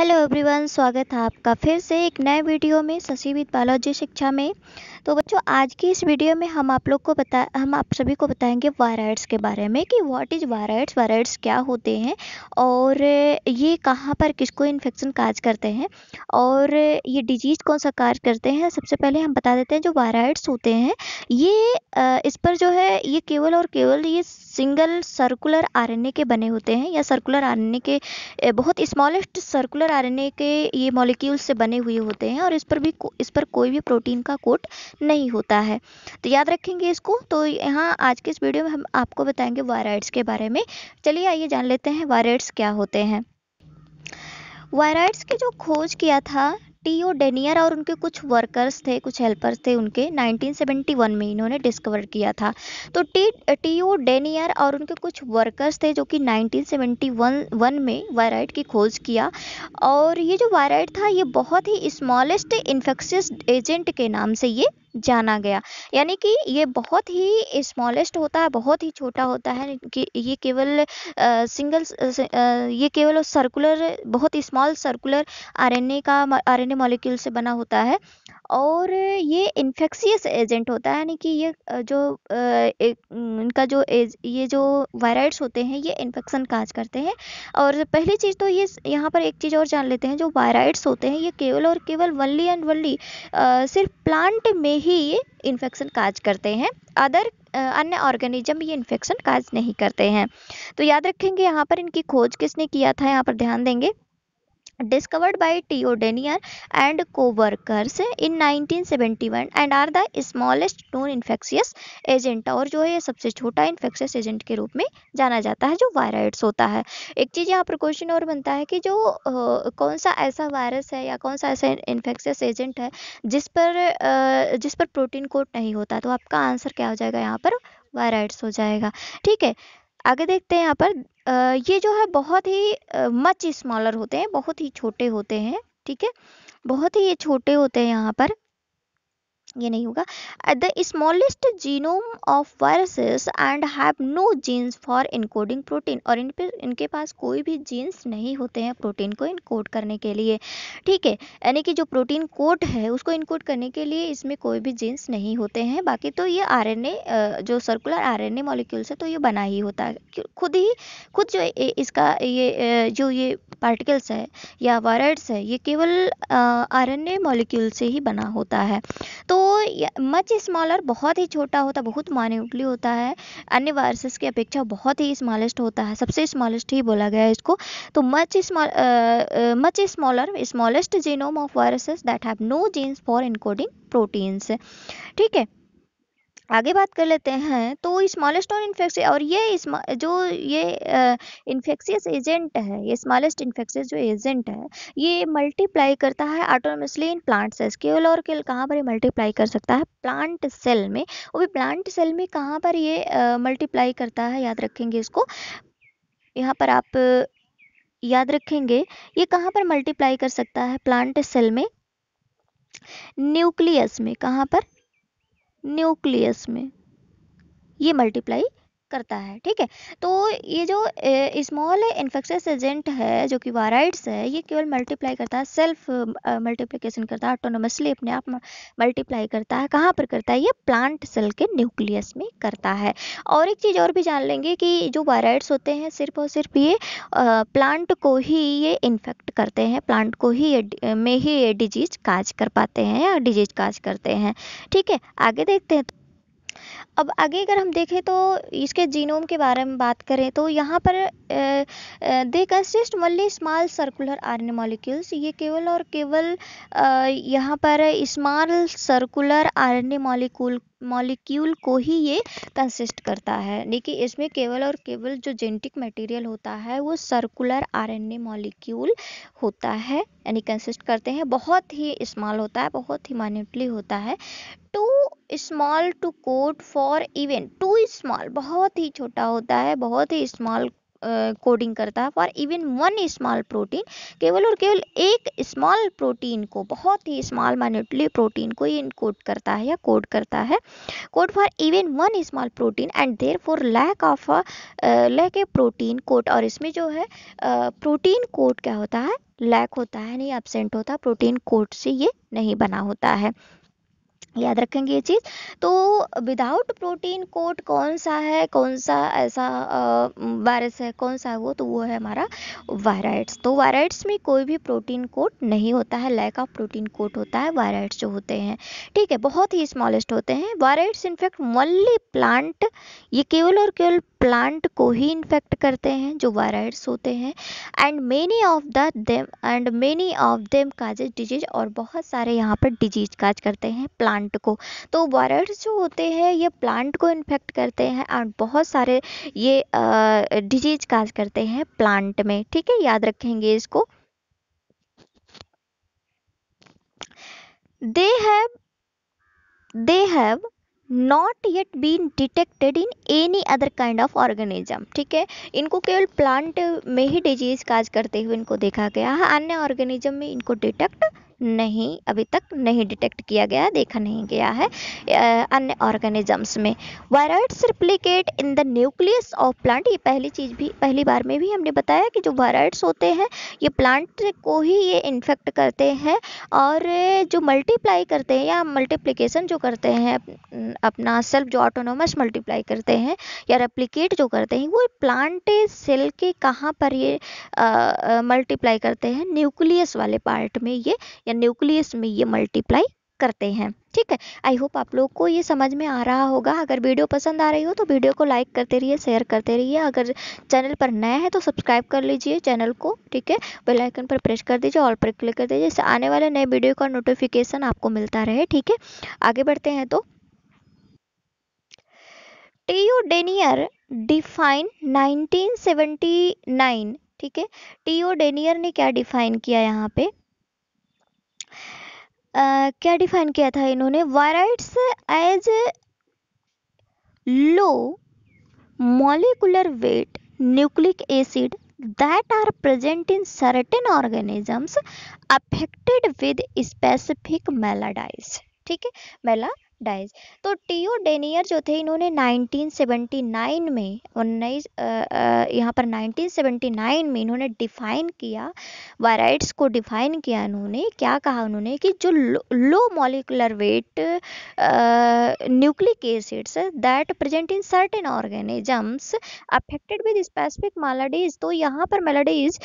hello everyone स्वागत है आपका फिर से एक नए वीडियो में ससीवित बायोलॉजी शिक्षा में तो बच्चों आज की इस वीडियो में हम आप लोग को बता हम आप सभी को बताएंगे वायराइड्स के बारे में कि व्हाट इज वायराइड्स वायराइड्स क्या होते हैं और ये कहाँ पर किसको इन्फेक्शन काज करते हैं और ये डिजीज़ कौन सा काज करते हैं सबसे पहले हम बता देते हैं जो वायराइड्स होते हैं ये इस पर जो है ये केवल और केवल ये सिंगल सर्कुलर आर के बने होते हैं या सर्कुलर आर के बहुत स्मॉलेस्ट सर्कुलर और आरएनए के ये मॉलिक्यूल्स से बने हुए होते हैं और इस पर भी इस पर कोई भी प्रोटीन का कोट नहीं होता है तो याद रखेंगे इसको तो यहाँ आज के इस वीडियो में हम आपको बताएंगे वायराइड्स के बारे में चलिए आइए जान लेते हैं वायराइड्स क्या होते हैं वायराइड्स की जो खोज किया था टीओ डेनियर और उनके कुछ वर्कर्स थे कुछ हेल्पर्स थे उनके 1971 में इन्होंने डिस्कवर किया था तो टी टीओ डेनियर और उनके कुछ वर्कर्स थे जो कि 1971 में वायराइड की खोज किया और ये जो वायराइड था ये बहुत ही स्मॉलेस्ट इन्फेक्शियस एजेंट के नाम से ये जाना गया यानी कि ये बहुत ही स्मॉलेस्ट होता है बहुत ही छोटा होता है कि ये केवल सिंगल ये केवल सर्कुलर बहुत स्मॉल सर्कुलर आरएनए का आरएनए मॉलिक्यूल से बना होता है और ये इन्फेक्शियस एजेंट होता है यानी कि ये जो इनका जो एज, ये जो वायराइड्स होते हैं ये इन्फेक्शन काज करते हैं और पहली चीज़ तो ये यहाँ पर एक चीज़ और जान लेते हैं जो वायराइड्स होते हैं ये केवल और केवल वनली एंड वनली सिर्फ प्लांट में ही ये इन्फेक्शन काज करते हैं अदर अन्य ऑर्गेनिज्म ये इन्फेक्शन काज नहीं करते हैं तो याद रखेंगे यहाँ पर इनकी खोज किसने किया था यहाँ पर ध्यान देंगे discovered by Theo Denier and co-workers in 1971 and are the smallest known infectious agent और जो है ये सबसे छोटा infectious agent के रूप में जाना जाता है जो वायराइड्स होता है एक चीज़ यहाँ पर क्वेश्चन और बनता है कि जो आ, कौन सा ऐसा वायरस है या कौन सा ऐसा इन्फेक्शियस एजेंट है जिस पर आ, जिस पर प्रोटीन कोट नहीं होता तो आपका आंसर क्या हो जाएगा यहाँ पर वायराइड्स हो जाएगा ठीक है आगे देखते हैं यहाँ पर ये जो है बहुत ही मच स्मॉलर होते हैं बहुत ही छोटे होते हैं ठीक है बहुत ही ये छोटे होते हैं यहाँ पर ये नहीं होगा the smallest genome of viruses and have no genes for encoding protein और इन पे इनके पास कोई भी जीन्स नहीं होते हैं प्रोटीन को इनकोड करने के लिए ठीक है यानी कि जो प्रोटीन कोड है उसको इनकोड करने के लिए इसमें कोई भी जीन्स नहीं होते हैं बाकी तो ये आर जो सर्कुलर आर एन मॉलिक्यूल तो ये बना ही होता है खुद ही खुद जो इसका ये जो ये पार्टिकल्स है या वायरस है ये केवल आर एन से ही बना होता है तो मच स्मॉलर बहुत ही छोटा होता बहुत माइन्यूटली होता है अन्य वायरसेस की अपेक्षा बहुत ही स्मॉलेस्ट होता है सबसे स्मॉलेस्ट ही बोला गया है इसको तो much small much smaller smallest genome of viruses that have no genes for encoding proteins ठीक है आगे बात कर लेते हैं तो स्मॉलेस्ट और इन्फेक्शन और ये जो ये इन्फेक्शियस एजेंट है ये स्मॉलेस्ट इन्फेक्शियस जो एजेंट है ये मल्टीप्लाई करता है ऑटोनोमसली इन प्लांट सेल्स केवल और केवल कहाँ पर ये मल्टीप्लाई कर सकता है प्लांट सेल में वो भी प्लांट सेल में कहाँ पर ये मल्टीप्लाई करता है याद रखेंगे इसको यहाँ पर आप याद रखेंगे ये कहाँ पर मल्टीप्लाई कर सकता है प्लांट सेल में न्यूक्लियस में कहाँ पर न्यूक्लियस में ये मल्टीप्लाई करता है ठीक है तो ये जो स्मॉल इन्फेक्शस एजेंट है जो कि वायराइड्स है ये केवल मल्टीप्लाई करता है सेल्फ मल्टीप्लीकेशन करता है ऑटोनोमसली अपने आप मल्टीप्लाई करता है कहाँ पर करता है ये प्लांट सेल के न्यूक्लियस में करता है और एक चीज़ और भी जान लेंगे कि जो वायराइड्स होते हैं सिर्फ और सिर्फ ये प्लांट को ही ये इन्फेक्ट करते हैं प्लांट को ही ये में ही ये डिजीज काज कर पाते हैं या डिजीज काज करते हैं ठीक है आगे देखते हैं तो अब आगे अगर हम देखें तो इसके जीनोम के बारे में बात करें तो यहाँ पर they consist merely small circular R molecules ये केवल और केवल यहाँ पर small circular R molecule molecule को ही ये कंसिस्ट करता है लेकिन इसमें केवल और केवल जो जेनेटिक मटेरियल होता है वो सर्कुलर आरएनए मॉलिक्यूल होता है यानी कंसिस्ट करते हैं बहुत ही स्मॉल होता है बहुत ही माइन्यूटली होता है too small to code for even too small बहुत ही छोटा होता है बहुत ही स्मॉल कोडिंग करता है for even one small protein केवल और केवल एक स्मॉल प्रोटीन को बहुत ही स्मॉल माइन्यूटली प्रोटीन को ये कोड करता है या कोड करता है code for even one small protein and therefore lack of lack a protein code और इसमें जो है प्रोटीन uh, कोड क्या होता है लैक होता है नहीं एबसेंट होता प्रोटीन कोड से ये नहीं बना होता है याद रखेंगे ये चीज़ तो विदाउट प्रोटीन कोट कौन सा है कौन सा ऐसा वायरस है कौन सा है वो तो वो है हमारा वायराइड्स तो वायराइड्स में कोई भी प्रोटीन कोट नहीं होता है लैक ऑफ प्रोटीन कोट होता है वायराइड्स जो होते हैं ठीक है बहुत ही स्मॉलेस्ट होते हैं वायराइड्स इनफैक्ट मल्ली प्लांट ये केवल और केवल प्लांट को ही इन्फेक्ट करते हैं जो वायरस होते हैं and many of the them and many of them causes disease और बहुत सारे यहाँ पर डिजीज काज करते हैं प्लांट को तो वायरस जो होते हैं ये प्लांट को इन्फेक्ट करते हैं एंड बहुत सारे ये डिजीज काज करते हैं प्लांट में ठीक है याद रखेंगे इसको they have they have not yet been detected in any other kind of organism ठीक है इनको केवल प्लांट में ही डिजीज काज करते हुए इनको देखा गया है अन्य ऑर्गेनिज्म में इनको डिटेक्ट नहीं अभी तक नहीं डिटेक्ट किया गया देखा नहीं गया है अन्य ऑर्गेनिजम्स में viroids replicate in the nucleus of plant ये पहली चीज़ भी पहली बार में भी हमने बताया कि जो वायराइड्स होते हैं ये प्लांट को ही ये इन्फेक्ट करते हैं और जो मल्टीप्लाई करते हैं या मल्टीप्लीकेशन जो करते हैं अपना सेल्फ जो ऑटोनोमस मल्टीप्लाई करते हैं या रेप्लीकेट जो करते हैं वो प्लांट सेल के कहाँ पर ये मल्टीप्लाई करते हैं न्यूक्लियस वाले पार्ट में ये या न्यूक्लियस में ये मल्टीप्लाई करते हैं ठीक है आई होप आप लोग को ये समझ में आ रहा होगा अगर वीडियो पसंद आ रही हो तो वीडियो को लाइक करते रहिए शेयर करते रहिए अगर चैनल पर नया है तो सब्सक्राइब कर लीजिए चैनल को ठीक है बेल आइकन पर प्रेस कर दीजिए ऑल पर क्लिक कर दीजिए इससे आने वाले नए वीडियो का नोटिफिकेशन आपको मिलता रहे ठीक है आगे बढ़ते हैं तो टीओडेनियर डिफाइन 1979 ठीक है टीओडेनियर ने क्या डिफाइन किया यहाँ पे क्या डिफाइन किया था इन्होंने viroids as low molecular weight nucleic acid that are present in certain organisms affected with specific maladies ठीक है मेला डाइज तो टीओ डेनियर जो थे इन्होंने 1979 में उन्नीस यहाँ पर 1979 में इन्होंने डिफाइन किया वायराइट्स को डिफाइन किया इन्होंने क्या कहा उन्होंने कि जो low molecular weight nucleic acids that present in certain organisms affected with specific maladies तो यहाँ पर मेलाडीज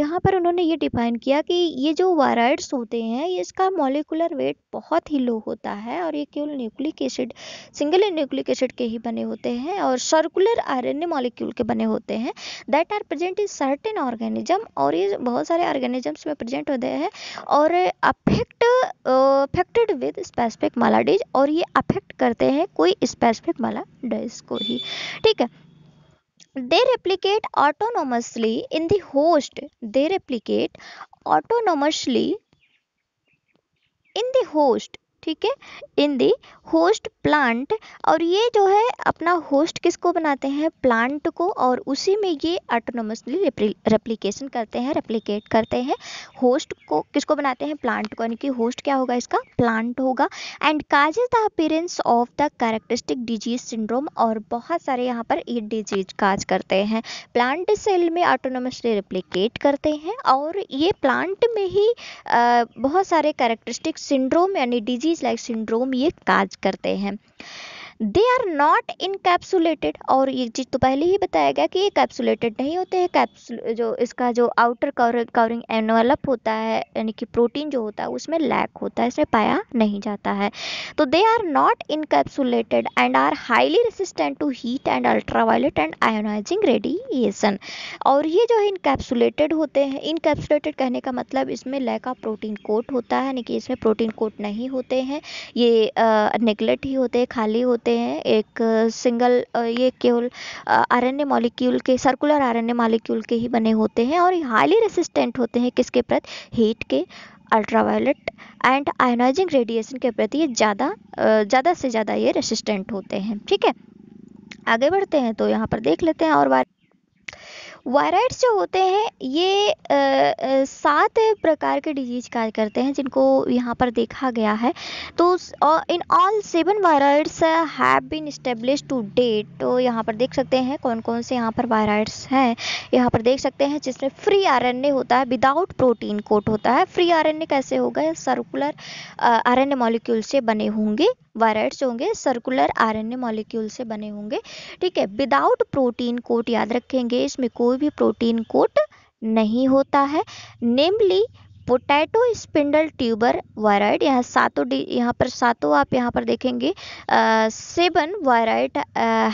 यहाँ पर उन्होंने ये डिफाइन किया कि ये जो वाराइड्स होते हैं इसका मॉलिकुलर वेट बहुत ही लो होता है और ये molecule nucleic acid single nucleic acid के ही बने होते हैं और सर्कुलर आरएनए मॉलिक्यूल के बने होते हैं that are present in certain organism और ये बहुत सारे ऑर्गेनिजम्स में प्रेजेंट होते हैं और affect affected with specific maladies और ये अफेक्ट करते हैं कोई स्पेसिफिक मालाडीज को ही ठीक है they replicate autonomously in host they replicate autonomously in in the ठीक है इन दी होस्ट प्लांट और ये जो है अपना होस्ट किसको बनाते हैं प्लांट को और उसी में ये ऑटोनोमसली रेप्लीकेशन करते हैं रेप्लीकेट करते हैं होस्ट को किसको बनाते हैं प्लांट को यानी कि होस्ट क्या होगा इसका प्लांट होगा and causes the appearance of the characteristic disease syndrome और बहुत सारे यहाँ पर ये डिजीज काज करते हैं प्लांट सेल में ऑटोनोमसली रेप्लीकेट करते हैं और ये प्लांट में ही आ, बहुत सारे कैरेक्टरिस्टिक सिंड्रोम यानी डिजीज डिजीज लाइक सिंड्रोम ये काज करते हैं दे आर नॉट इनकैप्सुलेटेड और ये चीज़ तो पहले ही बताया गया कि ये कैप्सुलेटेड नहीं होते हैं कैप्सुल जो इसका जो आउटर कवरिंग एनवलप होता है यानी कि प्रोटीन जो होता है उसमें लैक होता है इसमें पाया नहीं जाता है तो they are not encapsulated and are highly resistant to heat and ultraviolet and ionizing radiation और ये जो है इनकैप्सुलेटेड होते हैं इनकैप्सुलेटेड कहने का मतलब इसमें लैक ऑफ प्रोटीन कोट होता है यानी कि इसमें प्रोटीन कोट नहीं होते हैं ये नेगलेक्ट ही होते हैं खाली होते सकते हैं एक सिंगल ये केवल आर एन ए मॉलिक्यूल के circular R N A molecule के ही बने होते हैं और हाईली रेसिस्टेंट होते हैं किसके प्रति हीट के अल्ट्रावायलेट एंड आयोनाइजिंग रेडिएशन के प्रति ये ज़्यादा ज़्यादा से ज़्यादा ये रेसिस्टेंट होते हैं ठीक है आगे बढ़ते हैं तो यहाँ पर देख लेते हैं और बारे वायराइड्स जो होते हैं ये सात प्रकार के डिजीज कार्य करते हैं जिनको यहाँ पर देखा गया है तो in all seven viroids have been establish to date तो यहाँ पर देख सकते हैं कौन कौन से यहाँ पर वायराइड्स हैं यहाँ पर देख सकते हैं जिसमें फ्री आर होता है विदाउट प्रोटीन कोट होता है फ्री आर कैसे होगा सर्कुलर आर मॉलिक्यूल से बने होंगे वायराइट्स होंगे सर्कुलर आरएनए मॉलिक्यूल से बने होंगे ठीक है विदाउट प्रोटीन कोट याद रखेंगे इसमें कोई भी प्रोटीन कोट नहीं होता है namely potato spindle tuber viroid यहाँ सातों डी यहाँ पर सातों आप यहाँ पर देखेंगे seven viroid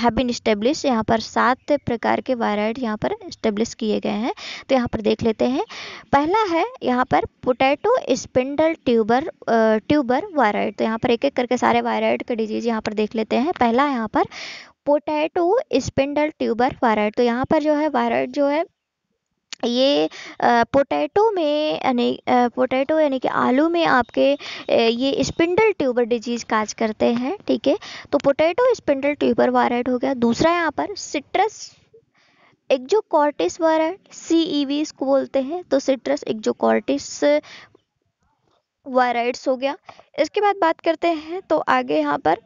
have been establish यहाँ पर सात प्रकार के वायराइड यहाँ पर स्टेब्लिश किए गए हैं तो यहाँ पर देख लेते हैं पहला है यहाँ पर potato spindle tuber tuber viroid तो यहाँ पर एक एक करके सारे वायराइड का डिजीज यहाँ पर देख लेते हैं पहला यहाँ पर पोटैटो स्पिंडल ट्यूबर वायराइड तो यहाँ पर जो है वायराइड जो है ये पोटैटो में यानी पोटैटो यानी कि आलू में आपके ये स्पिंडल ट्यूबर डिजीज काज करते हैं ठीक है तो पोटैटो स्पिंडल ट्यूबर वायराइड हो गया दूसरा यहाँ पर citrus exocortis viroid C E e इसको बोलते हैं तो सिट्रस एग्जोकॉर्टिस वायराइड्स हो गया इसके बाद बात करते हैं तो आगे यहाँ पर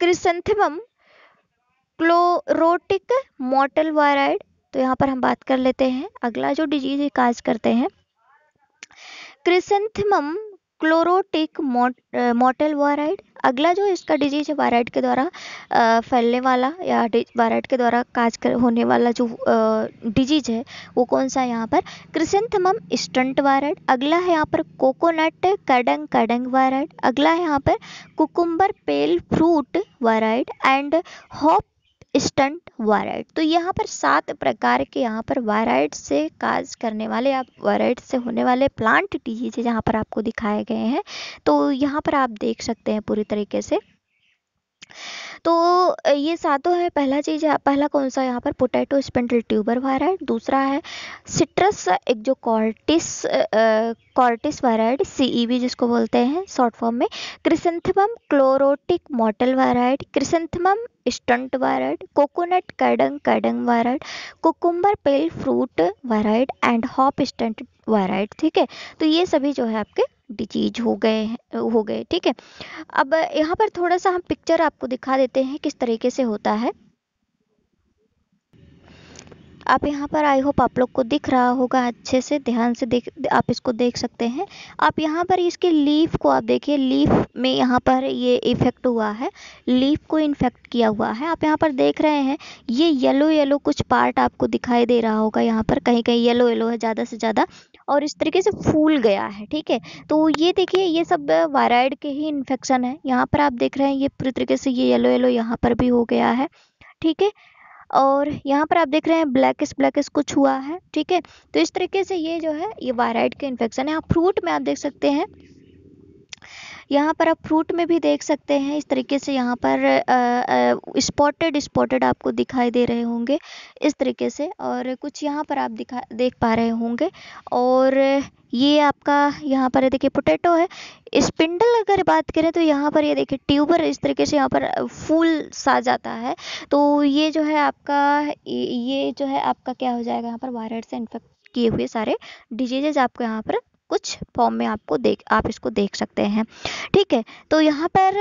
क्रिसेंथेमम क्लोरोटिक मॉटल वायराइड तो यहाँ पर हम बात कर लेते हैं अगला जो डिजीज काज करते हैं क्रिसेंथम क्लोरोटिक मोटल वाराइड अगला जो इसका डिजीज है वाराइड के द्वारा फैलने वाला या वाराइड के द्वारा काज कर होने वाला जो डिजीज है वो कौन सा है यहाँ पर क्रिसेंथम स्टंट वाराइड अगला है यहाँ पर कोकोनट कडंग कडंग वाराइड अगला है यहाँ पर cucumber pale fruit viroid and hop stunt viroid तो यहाँ पर सात प्रकार के यहाँ पर वायराइड से काज करने वाले आप वायराइड से होने वाले प्लांट डिजीज जहाँ पर आपको दिखाए गए हैं तो यहाँ पर आप देख सकते हैं पूरी तरीके से तो ये सातों है पहला चीज है पहला कौन सा यहाँ पर पोटैटो स्पेंडल ट्यूबर वायराइड दूसरा है सिट्रस एक जो कॉर्टिस कॉर्टिस वायराइड सीईवी जिसको बोलते हैं शॉर्ट फॉर्म में chrysanthemum chlorotic mottle viroid chrysanthemum stunt viroid coconut cadang cadang viroid cucumber pale fruit viroid and hop stunt viroid ठीक है तो ये सभी जो है आपके डिजीज हो गए हो गए ठीक है अब यहाँ पर थोड़ा सा हम पिक्चर आपको दिखा देते हैं किस तरीके से होता है आप यहाँ पर आई होप आप लोग को दिख रहा होगा अच्छे से ध्यान से देख आप इसको देख सकते हैं आप यहाँ पर इसके लीफ को आप देखिए लीफ में यहाँ पर ये इफेक्ट हुआ है लीफ को इन्फेक्ट किया हुआ है आप यहाँ पर देख रहे हैं ये येलो येलो कुछ पार्ट आपको दिखाई दे रहा होगा यहाँ पर कहीं कहीं येलो येलो है ज़्यादा से ज़्यादा और इस तरीके से फूल गया है ठीक है तो ये देखिए ये सब वायराइड के ही इन्फेक्शन है यहाँ पर आप देख रहे हैं ये पूरी तरीके से ये येलो येलो यहाँ पर भी हो गया है ठीक है और यहाँ पर आप देख रहे हैं ब्लैक ब्लैकिस कुछ हुआ है ठीक है तो इस तरीके से ये जो है ये वायराइड के इन्फेक्शन है आप फ्रूट में आप देख सकते हैं यहाँ पर आप फ्रूट में भी देख सकते हैं इस तरीके से यहाँ पर स्पॉटेड स्पॉटेड आपको दिखाई दे रहे होंगे इस तरीके से और कुछ यहाँ पर आप दिखा देख पा रहे होंगे और ये आपका यहाँ पर देखिए पोटैटो है स्पिंडल अगर बात करें तो यहाँ पर ये देखिए ट्यूबर इस तरीके से यहाँ पर फूल सा जाता है तो ये जो है आपका ये जो है आपका क्या हो जाएगा यहाँ पर वायरस से इन्फेक्ट किए हुए सारे डिजीजेज आपको यहाँ पर कुछ फॉर्म में आपको देख आप इसको देख सकते हैं ठीक है तो यहाँ पर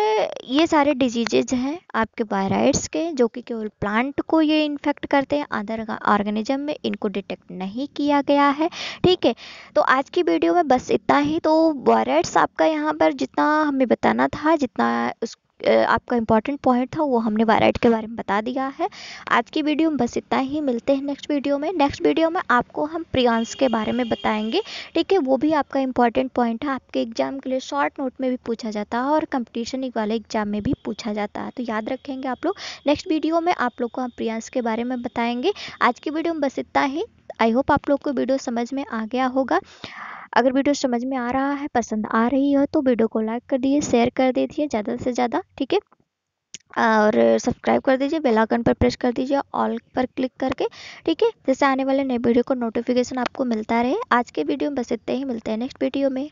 ये सारे डिजीजेज हैं आपके वायराइड्स के जो कि केवल प्लांट को ये इन्फेक्ट करते हैं अदर ऑर्गेनिज्म में इनको डिटेक्ट नहीं किया गया है ठीक है तो आज की वीडियो में बस इतना ही तो वायराइड्स आपका यहाँ पर जितना हमें बताना था जितना उस आपका इंपॉर्टेंट पॉइंट था वो हमने वायराइड के बारे में बता दिया है आज की वीडियो में बस इतना ही मिलते हैं नेक्स्ट वीडियो में नेक्स्ट वीडियो में आपको हम प्रियांश के बारे में बताएंगे ठीक है वो भी आपका इंपॉर्टेंट पॉइंट है आपके एग्जाम के लिए शॉर्ट नोट में भी पूछा जाता है और कंपटीशन वाले एग्जाम में भी पूछा जाता है तो याद रखेंगे आप लोग नेक्स्ट वीडियो में आप लोग को हम प्रियांश के बारे में बताएंगे आज की वीडियो में बस इतना ही आई होप आप लोग को वीडियो समझ में आ गया होगा अगर वीडियो समझ में आ रहा है पसंद आ रही हो तो वीडियो को लाइक कर दीजिए शेयर कर दीजिए ज़्यादा से ज़्यादा ठीक है और सब्सक्राइब कर दीजिए बेल आइकन पर प्रेस कर दीजिए ऑल पर क्लिक करके ठीक है जैसे आने वाले नए वीडियो को नोटिफिकेशन आपको मिलता रहे आज के वीडियो में बस इतने ही मिलते हैं नेक्स्ट वीडियो में